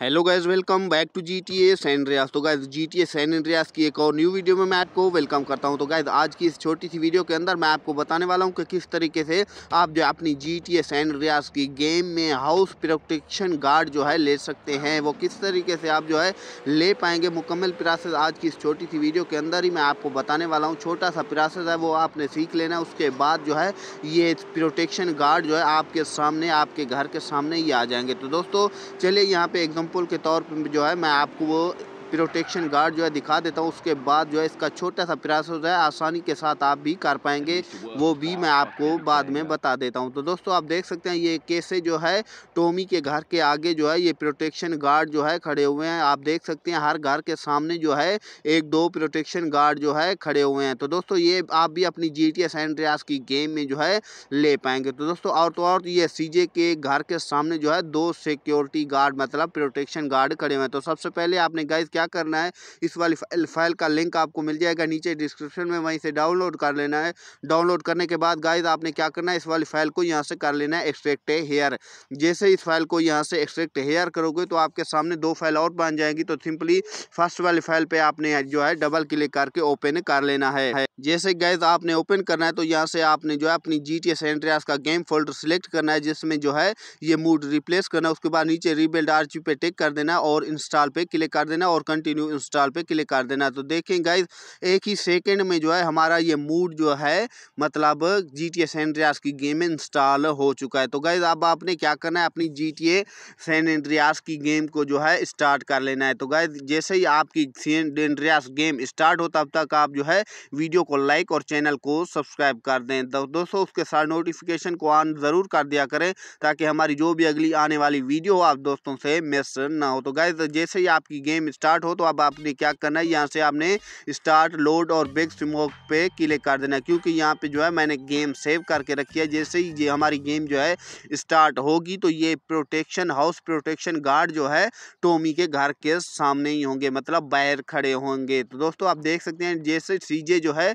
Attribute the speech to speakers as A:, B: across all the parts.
A: hello guys welcome back to G T A San Andreas तो guys G T A San Andreas की एक और new video में मैं आपको वेलकम करता हूं तो गाइज आज की इस छोटी सी वीडियो के अंदर मैं आपको बताने वाला हूं कि किस तरीके से आप जो अपनी G T A San Andreas की गेम में हाउस प्रोटेक्शन गार्ड जो है ले सकते हैं वो किस तरीके से आप जो है ले पाएंगे मुकम्मल प्रासेस आज की इस छोटी सी वीडियो के अंदर ही मैं आपको बताने वाला हूँ छोटा सा प्रासेस है वो आपने सीख लेना उसके बाद जो है ये प्रोटेक्शन गार्ड जो है आपके सामने आपके घर के सामने ही आ जाएंगे तो दोस्तों चलिए यहाँ पर एकदम एग्जांपल पुल के तौर पर जो है मैं आपको वो प्रोटेक्शन गार्ड जो है दिखा देता हूँ उसके बाद जो है इसका छोटा सा प्रयास जो है आसानी के साथ आप भी कर पाएंगे वो भी मैं आपको बाद में बता देता हूँ तो दोस्तों आप देख सकते हैं ये कैसे जो है टोमी के घर के आगे जो है ये प्रोटेक्शन गार्ड जो है खड़े हुए हैं आप देख सकते हैं हर घर के सामने जो है एक दो प्रोटेक्शन गार्ड जो है खड़े हुए हैं तो दोस्तों ये आप भी अपनी जी टी एस की गेम में जो है ले पाएंगे तो दोस्तों और तो और ये सी के घर के सामने जो है दो सिक्योरिटी गार्ड मतलब प्रोटेक्शन गार्ड खड़े हुए हैं तो सबसे पहले आपने गाइज क्या क्या करना है इस वाली फाइल फाइल का लिंक आपको मिल जाएगा नीचे डिस्क्रिप्शन में वहीं से डाउनलोड कर लेना है डाउनलोड करने के बाद गाइज आपने क्या करना है इस वाली फाइल को यहाँ से कर लेना है एक्सट्रैक्ट हेयर जैसे इस फाइल को यहाँ से एक्सट्रैक्ट हेयर करोगे तो आपके सामने दो फाइल और बन जाएंगी तो सिंपली फर्स्ट वाली फाइल पर आपने जो है डबल क्लिक करके ओपन कर लेना है जैसे गैस आपने ओपन करना है तो यहाँ से आपने जो है अपनी जी टी एस का गेम फोल्डर सिलेक्ट करना है जिसमें जो है ये मूड रिप्लेस करना है उसके बाद नीचे रिबिल्ड आर पे टिक कर देना और इंस्टॉल पे क्लिक कर देना और कंटिन्यू इंस्टॉल पे क्लिक कर देना तो देखें गाइज एक ही सेकेंड में जो है हमारा ये मूड जो है मतलब जी टी एस की गेम इंस्टॉल हो चुका है तो गाइज अब आपने क्या करना है अपनी जी टी ए एंड्रियास की गेम को जो है स्टार्ट कर लेना है तो गाइज जैसे ही आपकी एंड्रियास गेम स्टार्ट हो तब तक आप जो है वीडियो को लाइक और चैनल को सब्सक्राइब कर दें तो दोस्तों उसके साथ नोटिफिकेशन को ऑन ज़रूर कर दिया करें ताकि हमारी जो भी अगली आने वाली वीडियो आप दोस्तों से मिस ना हो तो गाइज जैसे ही आपकी गेम स्टार्ट स्टार्ट हो तो अब आपने क्या करना है यहाँ से आपने स्टार्ट लोड और बिग स्मोक पे क्लिक कर देना क्योंकि यहाँ पे जो है मैंने गेम सेव करके रखी है जैसे ही ये हमारी गेम जो है स्टार्ट होगी तो ये प्रोटेक्शन हाउस प्रोटेक्शन गार्ड जो है टोमी के घर के सामने ही होंगे मतलब बाहर खड़े होंगे तो दोस्तों आप देख सकते हैं जैसे सीजे जो है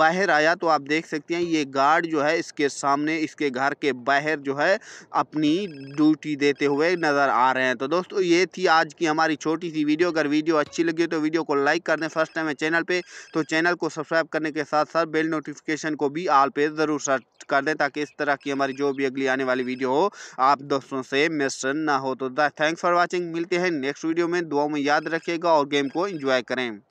A: बाहर आया तो आप देख सकते हैं ये गार्ड जो है इसके सामने इसके घर के बाहर जो है अपनी ड्यूटी देते हुए नज़र आ रहे हैं तो दोस्तों ये थी आज की हमारी छोटी सी वीडियो अगर वीडियो अच्छी लगी तो वीडियो को लाइक कर दें फर्स्ट टाइम है चैनल पे तो चैनल को सब्सक्राइब करने के साथ साथ बेल नोटिफिकेशन को भी आल पे ज़रूर सर्च कर दें ताकि इस तरह की हमारी जो भी अगली आने वाली वीडियो हो आप दोस्तों से मिस ना हो तो थैंक्स फॉर वॉचिंग मिलते हैं नेक्स्ट वीडियो में दुआ में याद रखिएगा और गेम को इन्जॉय करें